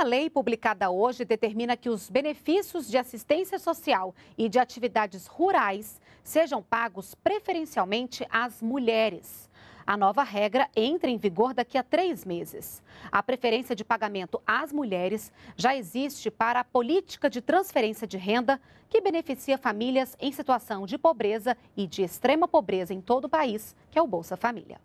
A lei publicada hoje determina que os benefícios de assistência social e de atividades rurais sejam pagos preferencialmente às mulheres. A nova regra entra em vigor daqui a três meses. A preferência de pagamento às mulheres já existe para a política de transferência de renda, que beneficia famílias em situação de pobreza e de extrema pobreza em todo o país, que é o Bolsa Família.